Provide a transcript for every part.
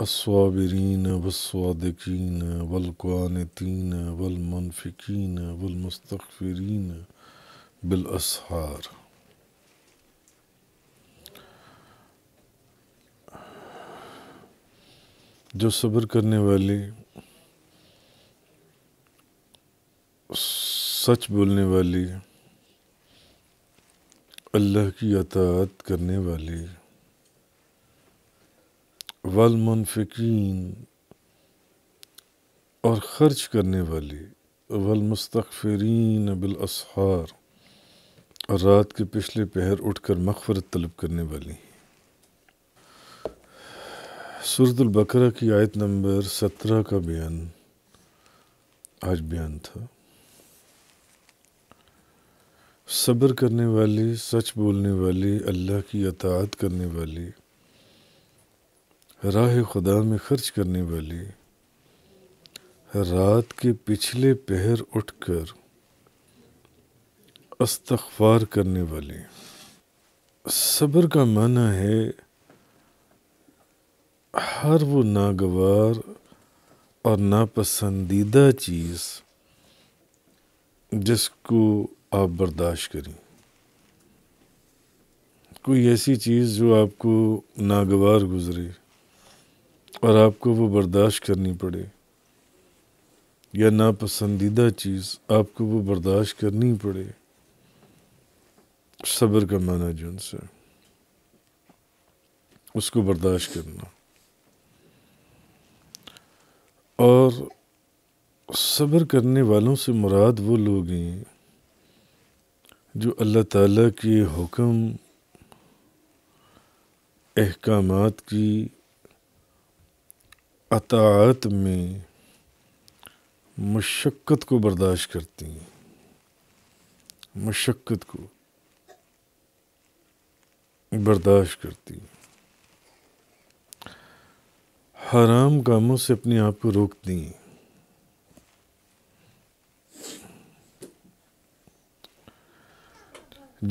الصابرين والصادقين والقانتين والمنفقين والمستغفرين بالأسحار जो सब्र करने वाले सच बोलने वाले अल्लाह की अतात करने वाले वलमनफिकीन और ख़र्च करने वाले वलमस्तफ़रीन बिलसहार और रात के पिछले पहर उठकर मखफरत तलब करने वाली हैं सूरतुल्बकरा की आयत नंबर सत्रह का बयान आज बयान था सब्र करने वाले सच बोलने वाले अल्लाह की अतात करने वाले राह खुदा में खर्च करने वाले रात के पिछले पहर उठकर अस्तफार करने वाले सब्र का माना है हर वो नागवार और नापसंदीदा चीज़ जिसको आप बर्दाश्त करें कोई ऐसी चीज़ जो आपको नागवार गुजरे और आपको वो बर्दाश्त करनी पड़े या नापसंदीदा चीज़ आपको वो बर्दाश्त करनी पड़े सब्र का माना जो से उसको बर्दाश्त करना और सब्र करने वालों से मुराद वो लोग हैं जो अल्लाह ताला के हुक्म अहकाम की अतात में मशक्क़त को बर्दाश्त करती हैं मशक्क़त को बर्दाश्त करती हैं हराम कामों से अपने आप को रोकती हैं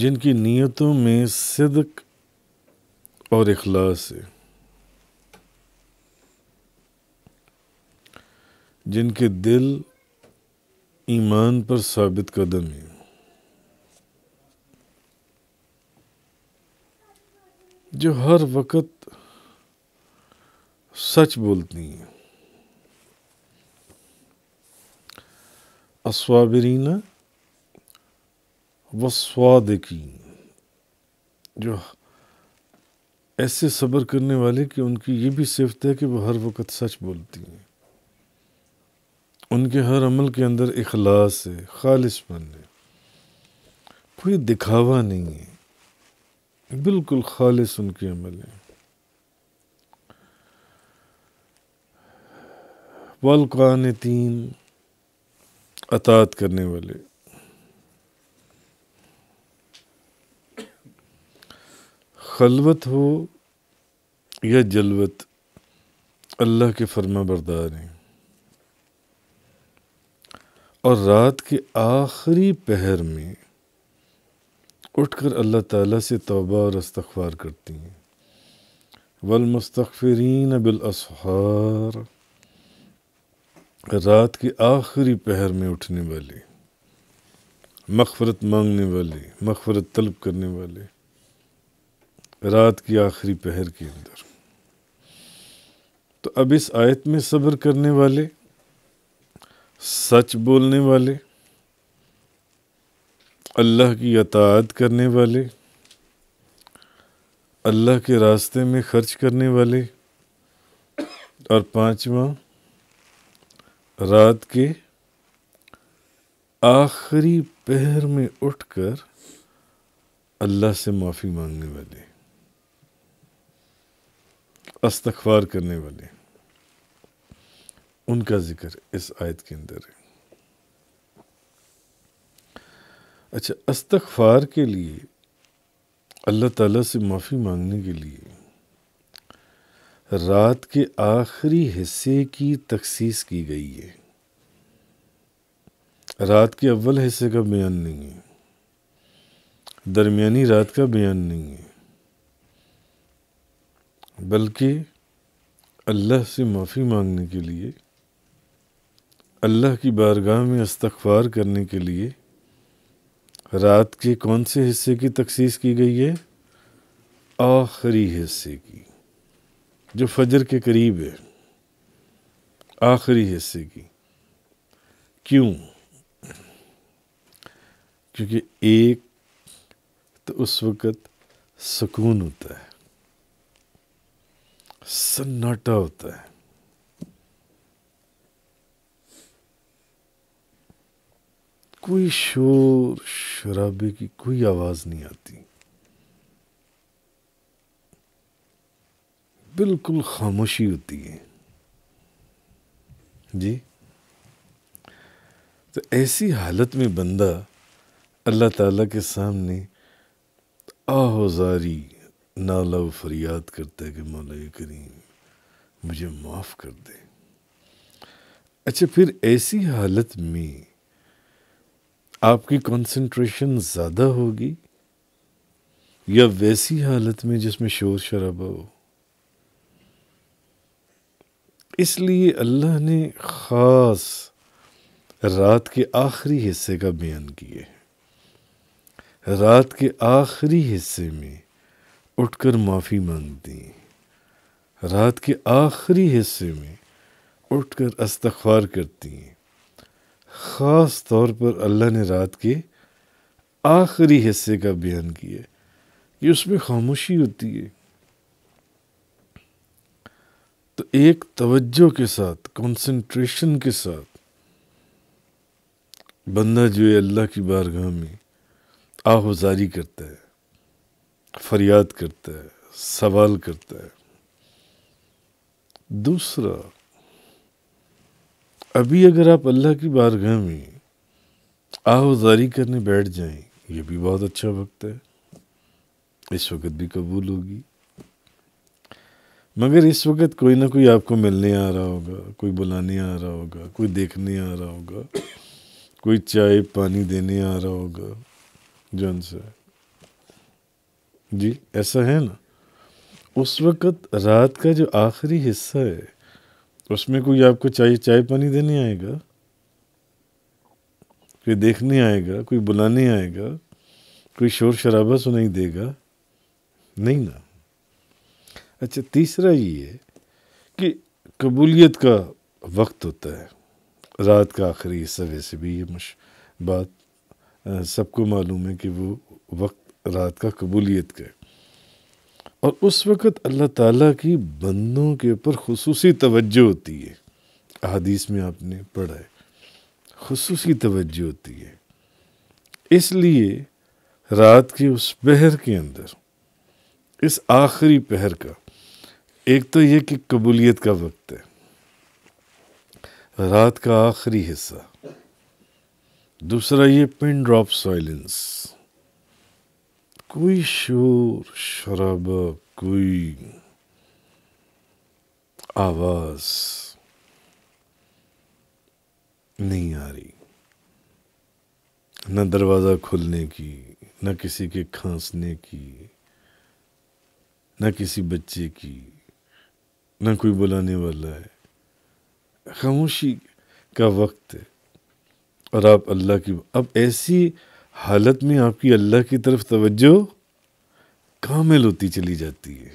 जिनकी नीयतों में सिदक और इखलास है जिनके दिल ईमान पर साबित कदम है जो हर वक्त सच बोलती हैं अस्वाबरीना वस्वादकी जो ऐसे सब्र करने वाले कि उनकी ये भी सिफत है कि वो हर वक्त सच बोलती हैं उनके हर अमल के अंदर इखलास है खालिशपन है कोई दिखावा नहीं है बिल्कुल खालिश उनके अमल है वालकान तीन अतात करने वाले खलवत हो या जलवत अल्लाह के फर्मा बरदार हैं और रात के आखिरी पहर में उठकर अल्लाह ताला से तौबा और इस्तवार करती हैं वलमस्तफ़रीन बिलअसहार रात के आखिरी पहर में उठने वाले मगफरत मांगने वाले मगफरत तलब करने वाले रात की आखिरी पहर के अंदर तो अब इस आयत में सब्र करने वाले सच बोलने वाले अल्लाह की अतात करने वाले अल्लाह के रास्ते में खर्च करने वाले और पांचवा रात के आखिरी पहर में उठकर अल्लाह से माफ़ी मांगने वाले अस्तखबार करने वाले उनका जिक्र इस आयत के अंदर है अच्छा अस्तगफार के लिए अल्लाह ताला से माफ़ी मांगने के लिए रात के आखिरी हिस्से की तखसीस की गई है रात के अव्वल हिस्से का बयान नहीं है दरमियानी रात का बयान नहीं है बल्कि अल्लाह से माफ़ी मांगने के लिए अल्लाह की बारगाह में इस्तवार करने के लिए रात के कौन से हिस्से की तखसीस की गई है आखिरी हिस्से की जो फजर के करीब है आखिरी हिस्से की क्यों क्योंकि एक तो उस वक़्त सुकून होता है सन्नाटा होता है कोई शोर शराबे की कोई आवाज नहीं आती बिल्कुल खामोशी होती है जी तो ऐसी हालत में बंदा अल्लाह ताला के सामने आहोजारी नाला व फरियाद करता है कि मौला करीम मुझे माफ़ कर दे अच्छा फिर ऐसी हालत में आपकी कंसंट्रेशन ज़्यादा होगी या वैसी हालत में जिसमें शोर शराबा हो इसलिए अल्लाह ने ख़ास रात के आखिरी हिस्से का बयान किया है रात के आखिरी हिस्से में उठकर माफ़ी मांगती हैं रात के आखिरी हिस्से में उठकर अस्तखार करती हैं ख़ास तौर पर अल्लाह ने रात के आखिरी हिस्से का बयान किया है कि उसमें खामोशी होती है तो एक तवज्जो के साथ कंसंट्रेशन के साथ बंदा जो है अल्लाह की बारगाह में आहुजारी करता है फरियाद करता है सवाल करता है दूसरा अभी अगर आप अल्लाह की बारगाह में आहोजारी करने बैठ जाएं ये भी बहुत अच्छा वक्त है इस वक्त भी कबूल होगी मगर इस वक्त कोई ना कोई आपको मिलने आ रहा होगा कोई बुलाने आ रहा होगा कोई देखने आ रहा होगा कोई चाय पानी देने आ रहा होगा जन से जी ऐसा है ना उस वक्त रात का जो आखिरी हिस्सा है उसमें कोई आपको चाय चाय पानी देने आएगा कोई देखने आएगा कोई बुलाने आएगा कोई शोर शराबा सुनाई तो देगा नहीं ना अच्छा तीसरा ये है कि कबूलियत का वक्त होता है रात का आखिरी हिस्सा वैसे भी ये मश बात सबको मालूम है कि वो वक्त रात का कबूलियत का है और उस वक़्त अल्लाह ताला की बंदों के ऊपर खसूस तवज्जो होती है अदीस में आपने पढ़ा है खसूस तवज्जो होती है इसलिए रात के उस पहर के अंदर इस आखिरी पहर का एक तो यह कि कबूलियत का वक्त है रात का आखिरी हिस्सा दूसरा ये पिन ड्रॉप साइलेंस कोई शोर शराबा कोई आवाज नहीं आ रही न दरवाज़ा खोलने की न किसी के खांसने की न किसी बच्चे की न कोई बुलाने वाला है खामोशी का वक्त है और आप अल्लाह की अब ऐसी हालत में आपकी अल्लाह की तरफ तवज्जो कामिल होती चली जाती है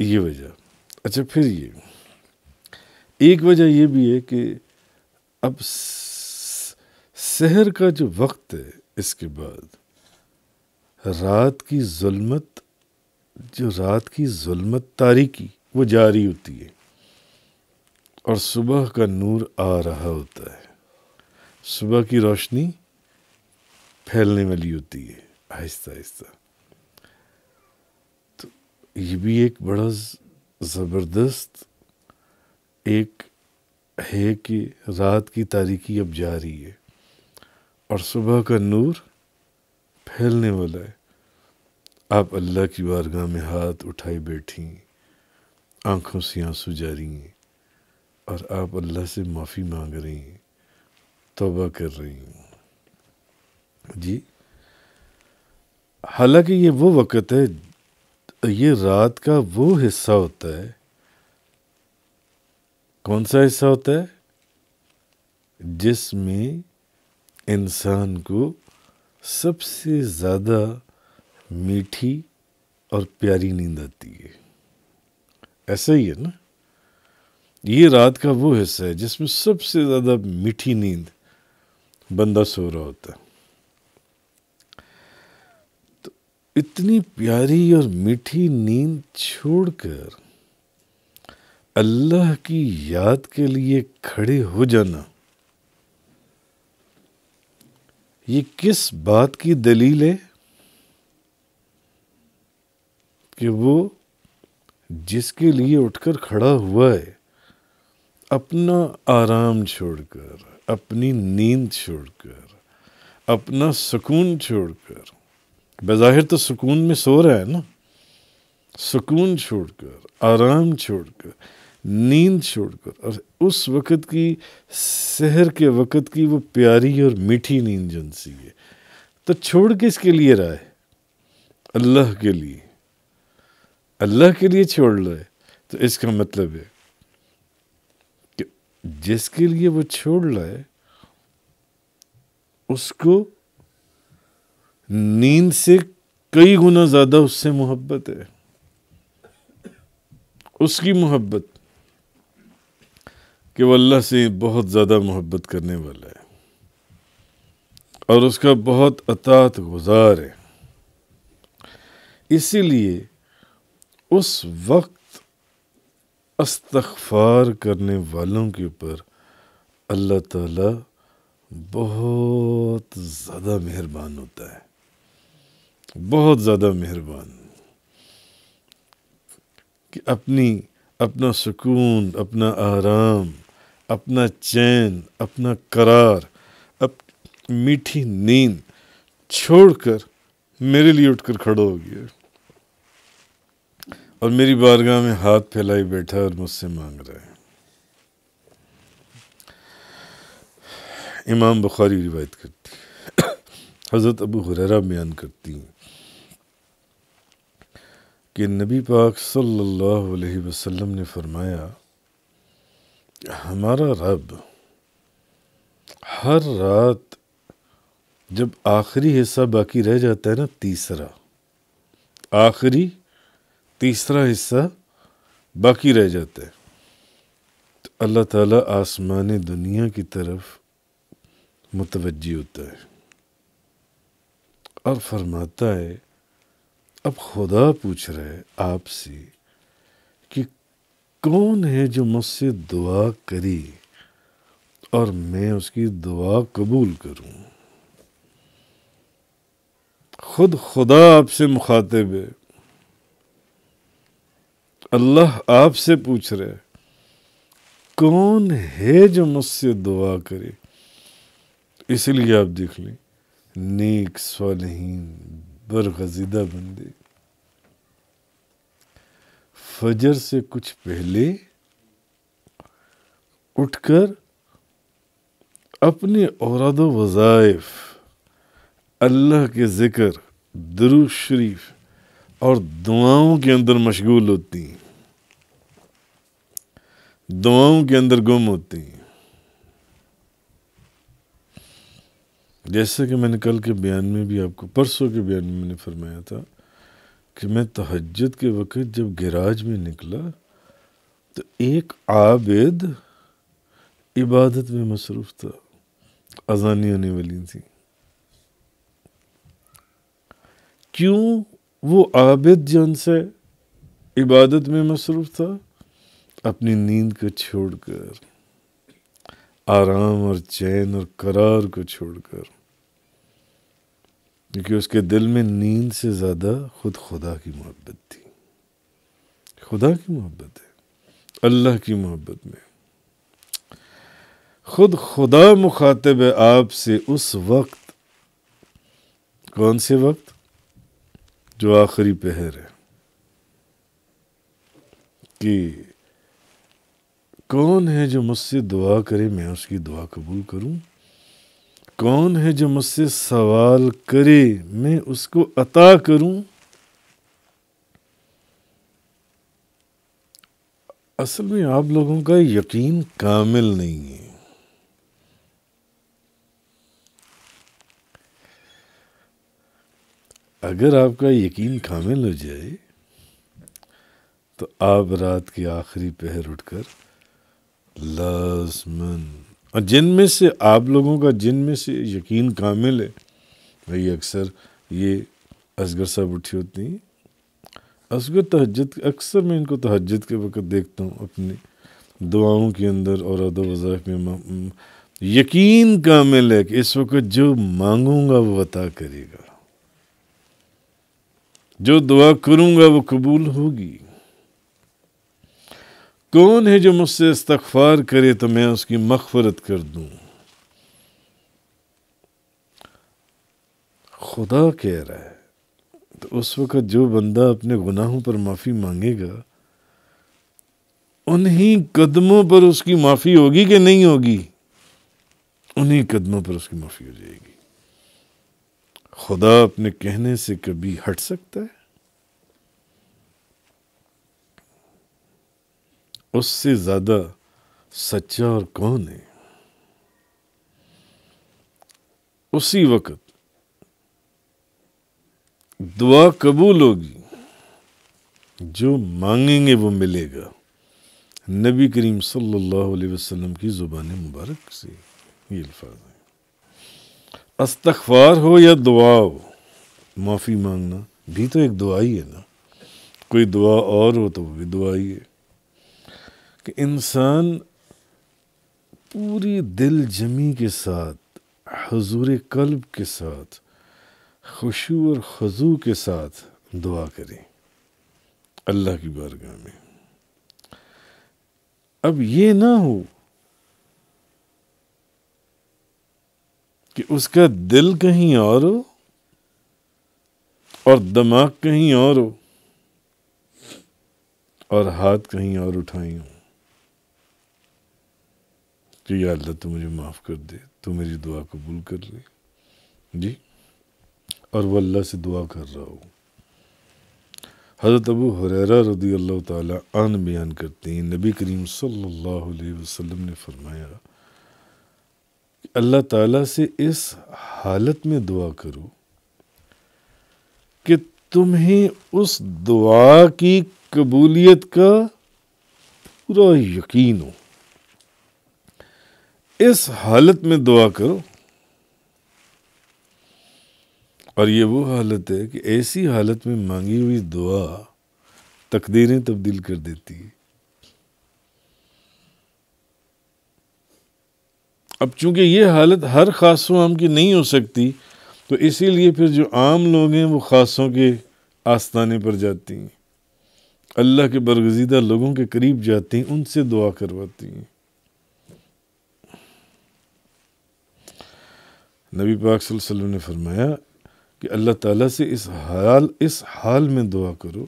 ये वजह अच्छा फिर ये एक वजह यह भी है कि अब शहर का जो वक्त है इसके बाद रात की जुल्मत जो रात की जुल्मत तारीकी वो जारी होती है और सुबह का नूर आ रहा होता है सुबह की रोशनी फैलने वाली होती है आहिस्ता आहिस्ता तो ये भी एक बड़ा ज़बरदस्त एक है कि रात की तारीकी अब जा रही है और सुबह का नूर फैलने वाला है आप अल्लाह की बारगाह में हाथ उठाए बैठी आंखों से आंसू रही हैं और आप अल्लाह से माफ़ी मांग रही हैं तोबा कर रही हूँ जी हालांकि ये वो वक़्त है ये रात का वो हिस्सा होता है कौन सा हिस्सा होता है जिसमें इंसान को सबसे ज़्यादा मीठी और प्यारी नींद आती है ऐसा ही है ना ये रात का वो हिस्सा है जिसमें सबसे ज़्यादा मीठी नींद बंदा सो रहा होता है तो इतनी प्यारी और मीठी नींद छोड़कर अल्लाह की याद के लिए खड़े हो जाना ये किस बात की दलील है कि वो जिसके लिए उठकर खड़ा हुआ है अपना आराम छोड़कर अपनी नींद छोड़कर अपना सुकून छोड़कर बज़ाहिर तो सुकून में सो रहा है ना सुकून छोड़कर आराम छोड़कर नींद छोड़कर और उस वक़्त की शहर के वक़्त की वो प्यारी और मीठी नींद जनसी है तो छोड़ किसके लिए रहा है अल्लाह के लिए अल्लाह के लिए छोड़ रहा है तो इसका मतलब है जिसके लिए वो छोड़ लाए उसको नींद से कई गुना ज्यादा उससे मोहब्बत है उसकी मोहब्बत कि वो अल्लाह से बहुत ज़्यादा मोहब्बत करने वाला है और उसका बहुत अतात गुजार है इसीलिए उस वक्त अस्तफार करने वालों के ऊपर अल्लाह ताला बहुत ज़्यादा मेहरबान होता है बहुत ज़्यादा मेहरबान कि अपनी अपना सुकून अपना आराम अपना चैन अपना करार अप मीठी नींद छोड़कर मेरे लिए उठकर खड़ा हो गया और मेरी बारगाह में हाथ फैलाई बैठा और मुझसे मांग रहा है इमाम बुखारी रिवायत करती हज़रत अबू हुररा बयान करती हैं कि नबी पाक सल्लल्लाहु अलैहि वसल्लम ने फरमाया हमारा रब हर रात जब आखिरी हिस्सा बाकी रह जाता है ना तीसरा आखिरी तीसरा हिस्सा बाकी रह जाता है तो अल्लाह ताला आसमान दुनिया की तरफ मुतवजी होता है और फरमाता है अब खुदा पूछ रहा है आपसे कि कौन है जो मुझसे दुआ करी और मैं उसकी दुआ कबूल करूं खुद खुदा आपसे मुखातिब है अल्लाह आपसे पूछ रहे हैं कौन है जो मुझसे दुआ करे इसलिए आप देख लें नेक स्वालहीन बरगजीदा बंदे फजर से कुछ पहले उठकर अपने औरद वज़ाइफ अल्लाह के ज़िक्र दरुश शरीफ और दुआओं के अंदर मशगूल होती हैं दुआओं के अंदर गुम होती हैं जैसे कि मैंने कल के बयान में भी आपको परसों के बयान में मैंने फरमाया था कि मैं तहजद के वक़्त जब गिराज में निकला तो एक आबिद इबादत में मसरूफ़ था अजानी होने वाली थी क्यों वो आबिद जो उनसे इबादत में मसरूफ़ था अपनी नींद को छोड़कर आराम और चैन और करार को छोड़कर क्योंकि उसके दिल में नींद से ज़्यादा खुद खुदा की मोहब्बत थी खुदा की मोहब्बत है अल्लाह की मोहब्बत में खुद खुदा मुखातब है आपसे उस वक्त कौन से वक्त जो आखिरी पहर है कि कौन है जो मुझसे दुआ करे मैं उसकी दुआ कबूल करूं कौन है जो मुझसे सवाल करे मैं उसको अता करूं असल में आप लोगों का यकीन कामिल नहीं है अगर आपका यकीन कामिल हो जाए तो आप रात के आखिरी पहर उठकर लाजमन और जिनमें से आप लोगों का जिनमें से यकीन कामिल है भाई अक्सर ये असगर साहब उठी होती हैं असगर तहजद अक्सर मैं इनको तहजद के वक़्त देखता हूँ अपनी दुआओं के अंदर और अदो वज़ाफ़ में यकीन कामिल है कि इस वक्त जो मांगूंगा वो अता करेगा जो दुआ करूंगा वो कबूल होगी कौन है जो मुझसे इस्तफार करे तो मैं उसकी मगफरत कर दूं खुदा कह रहा है तो उस वक़्त जो बंदा अपने गुनाहों पर माफ़ी मांगेगा उन्हीं कदमों पर उसकी माफ़ी होगी कि नहीं होगी उन्हीं कदमों पर उसकी माफ़ी हो जाएगी खुदा अपने कहने से कभी हट सकता है उससे ज्यादा सच्चा और कौन है उसी वक्त दुआ कबूल होगी जो मांगेंगे वो मिलेगा नबी करीम सल्लल्लाहु अलैहि वसल्लम की ज़ुबान मुबारक से ये अल्फाज है अस्तखबार हो या दुआ हो माफ़ी मांगना भी तो एक दुआ ही है ना कोई दुआ और हो तो वो भी दुआ ही है कि इंसान पूरी दिल जमी के साथ हजूर कल्ब के साथ खुशू और खजू के साथ दुआ करें अल्लाह की बारगाह में अब ये ना हो कि उसका दिल कहीं और हो और दिमाग कहीं और हो और हाथ कहीं और उठाई हो तो या अल्लाह तो मुझे माफ़ कर दे तो मेरी दुआ कबूल कर ले जी और वह अल्लाह से दुआ कर रहा हो हज़रत अबू हुररा रदी अल्लाह तन बयान करते हैं नबी करीम सल्लल्लाहु अलैहि वसल्लम ने फरमाया अल्लाह ताला से इस हालत में दुआ करो कि तुम्हें उस दुआ की कबूलियत का पूरा यकीन हो इस हालत में दुआ करो और ये वो हालत है कि ऐसी हालत में मांगी हुई दुआ तकदीरें तब्दील कर देती है अब चूंकि ये हालत हर खासों आम की नहीं हो सकती तो इसीलिए फिर जो आम लोग हैं वो खासों के आस्थाने पर जाती हैं अल्लाह के बरगजीदा लोगों के करीब जाती हैं उनसे दुआ करवाती हैं नबी पाक वसल्लम ने फरमाया कि अल्लाह ताला से इस हाल इस हाल में दुआ करो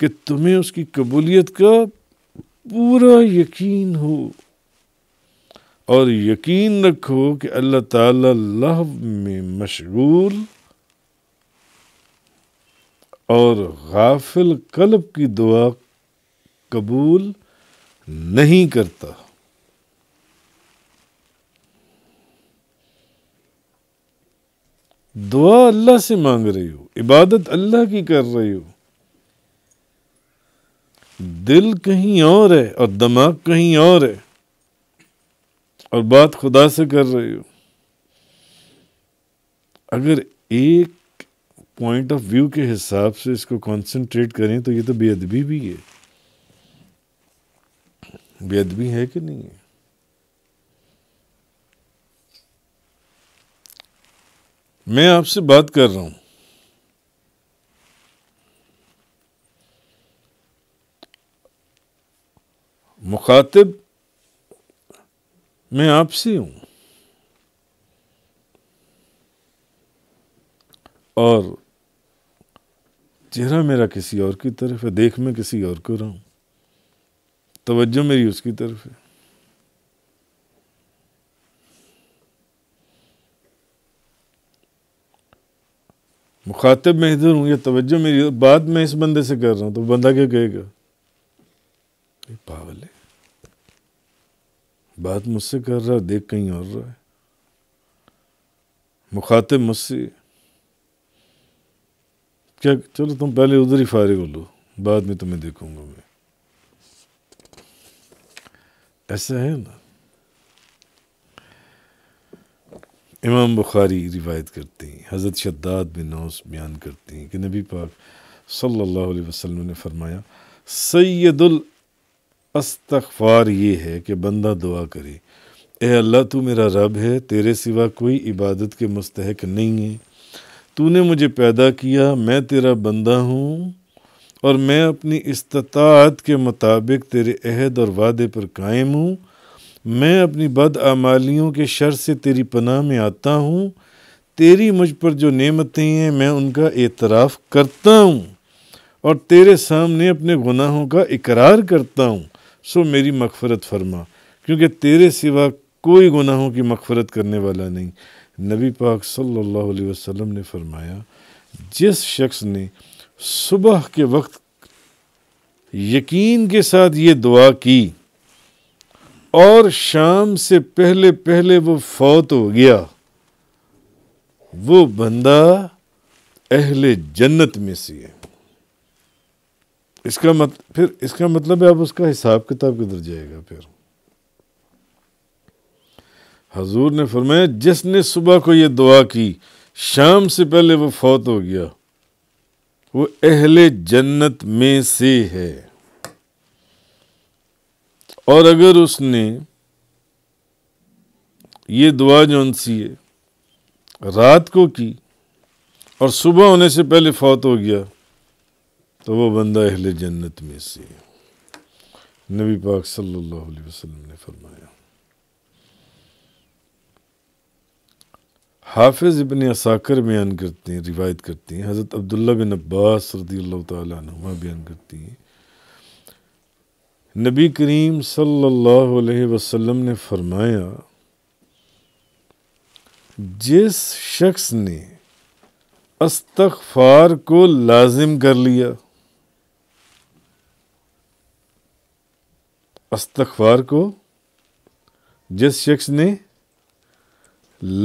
कि तुम्हें उसकी कबूलियत का पूरा यकीन हो और यकीन रखो कि अल्लाह ताला लहव में मशगूल और गाफिल कल्ब की दुआ कबूल नहीं करता दुआ अल्लाह से मांग रही हो इबादत अल्लाह की कर रही हो दिल कहीं और है और दिमाग कहीं और है और बात खुदा से कर रही हो अगर एक पॉइंट ऑफ व्यू के हिसाब से इसको कंसंट्रेट करें तो ये तो बेअदबी भी है बेअदबी है कि नहीं है मैं आपसे बात कर रहा हूं मुखातिब मैं आपसे हूं और चेहरा मेरा किसी और की तरफ है देख मैं किसी और को रहा हूं तवज्जो मेरी उसकी तरफ है मुखातब मैं इधर हूँ या तवज्जो मेरी बात मैं इस बंदे से कर रहा हूँ तो बंदा क्या कहेगा पागल है बात मुझसे कर रहा है देख कहीं और रहा है मुखातिब मुझसे क्या चलो तुम पहले उधर ही फारिग हो लो बाद में तुम्हें देखूंगा मैं ऐसा है ना इमाम बुखारी रिवायत करते हैं हज़रत शद्दाद बिन औस बयान करते हैं कि नबी पाक सल्लल्लाहु अलैहि वसल्लम ने फरमाया सैदुल अस्तगफार ये है कि बंदा दुआ करे ए अल्लाह तू मेरा रब है तेरे सिवा कोई इबादत के मुस्तहक नहीं है तूने मुझे पैदा किया मैं तेरा बंदा हूँ और मैं अपनी इस्तात के मुताबिक तेरे अहद और वादे पर कायम हूँ मैं अपनी बदआमालियों के शर से तेरी पनाह में आता हूँ तेरी मुझ पर जो नेमतें हैं मैं उनका एतराफ़ करता हूँ और तेरे सामने अपने गुनाहों का इकरार करता हूँ सो मेरी मकफरत फरमा क्योंकि तेरे सिवा कोई गुनाहों की मकफरत करने वाला नहीं नबी पाक सल्लल्लाहु अलैहि वसल्लम ने फरमाया जिस शख्स ने सुबह के वक्त यकीन के साथ ये दुआ की और शाम से पहले पहले वो फौत हो गया वो बंदा अहले जन्नत में से है इसका मत फिर इसका मतलब है अब उसका हिसाब किताब किधर जाएगा फिर हजूर ने फरमाया जिसने सुबह को ये दुआ की शाम से पहले वो फौत हो गया वो अहले जन्नत में से है और अगर उसने ये दुआ जो सी है रात को की और सुबह होने से पहले फौत हो गया तो वो बंदा अहल जन्नत में से नबी पाक सल्लल्लाहु अलैहि वसल्लम ने फरमाया हाफिज इबन असाकर बयान करते हैं रिवायत करते हैं हज़रत अब्दुल्ला बिन अब्बास रदी अल्लाह तुम बयान करती हैं नबी करीम सल्लल्लाहु अलैहि वसल्लम ने फरमाया जिस शख्स ने अस्तगफार को लाजिम कर लिया अस्तगफार को जिस शख्स ने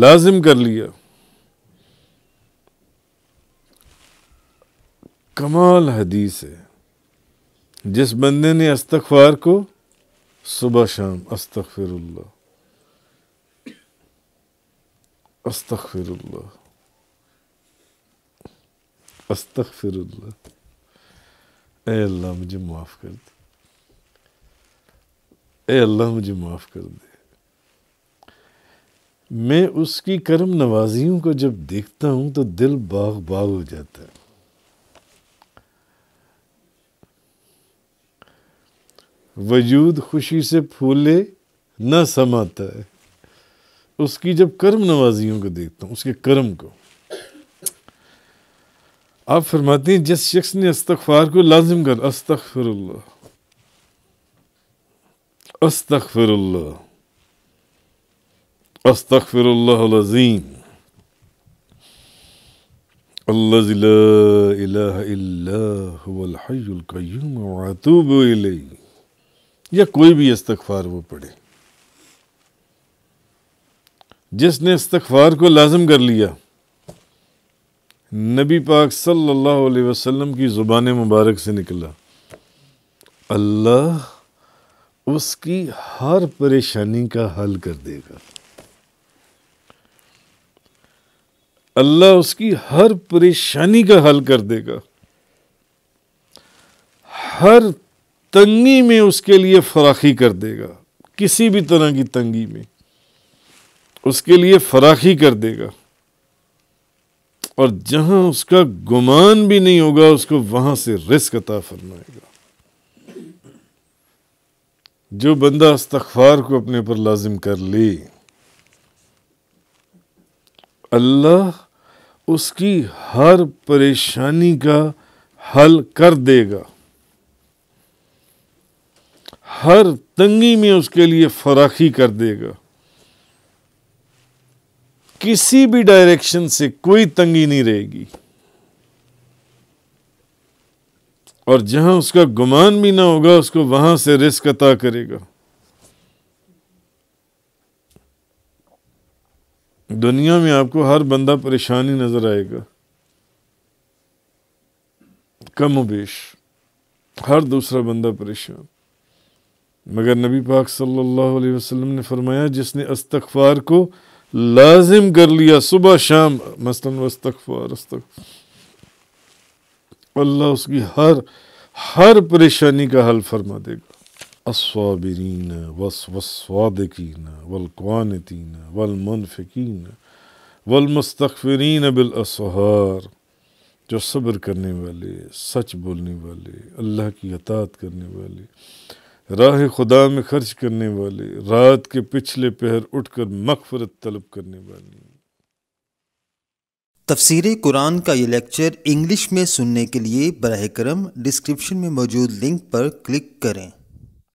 लाजिम कर लिया कमाल हदीस है जिस बंदे ने अस्तफार को सुबह शाम अस्तफिरल्ला अस्तफिरल्ला अस्तफिरल्ला अल्लाह मुझे माफ़ कर दे ए अल्लाह मुझे माफ़ कर दे मैं उसकी कर्म नवाजियों को जब देखता हूँ तो दिल बाग बाग हो जाता है वजूद खुशी से फूले न समाता है उसकी जब कर्म नवाजियों को देखता हूँ उसके कर्म को आप फरमाते हैं जिस शख्स ने अस्तफार को लाजिम कर अस्तफर अस्तफर अस्तफर अजीम अल्लाह या कोई भी इस्तफार वो पढ़े जिसने इस्तफार को लाजम कर लिया नबी पाक सल्लल्लाहु अलैहि वसल्लम की ज़ुबान मुबारक से निकला अल्लाह उसकी हर परेशानी का हल कर देगा अल्लाह उसकी हर परेशानी का हल कर देगा हर तंगी में उसके लिए फराखी कर देगा किसी भी तरह की तंगी में उसके लिए फराखी कर देगा और जहां उसका गुमान भी नहीं होगा उसको वहां से रिस्क अता फरमाएगा जो बंदा अस्तखबार को अपने पर लाजिम कर ले अल्लाह उसकी हर परेशानी का हल कर देगा हर तंगी में उसके लिए फराखी कर देगा किसी भी डायरेक्शन से कोई तंगी नहीं रहेगी और जहां उसका गुमान भी ना होगा उसको वहां से रिस्क अता करेगा दुनिया में आपको हर बंदा परेशानी नजर आएगा कम उबेश हर दूसरा बंदा परेशान मगर नबी पाक सल्लल्लाहु अलैहि वसल्लम ने फरमाया जिसने अस्तगफार को लाजिम कर लिया सुबह शाम मसलन वस्तगफार अस्तगफार अल्लाह उसकी हर हर परेशानी का हल फरमा देगा अस्वाबिरीन वस वस्वादकिन वलकवानतीन वलमनफिकीन वलमस्तफ़रीन बिलसहार जो सब्र करने वाले सच बोलने वाले अल्लाह की अतात करने वाले राह खुदा में खर्च करने वाले रात के पिछले पहर उठकर मकफरत तलब करने वाले तफसीर कुरान का ये लेक्चर इंग्लिश में सुनने के लिए बरह करम डिस्क्रिप्शन में मौजूद लिंक पर क्लिक करें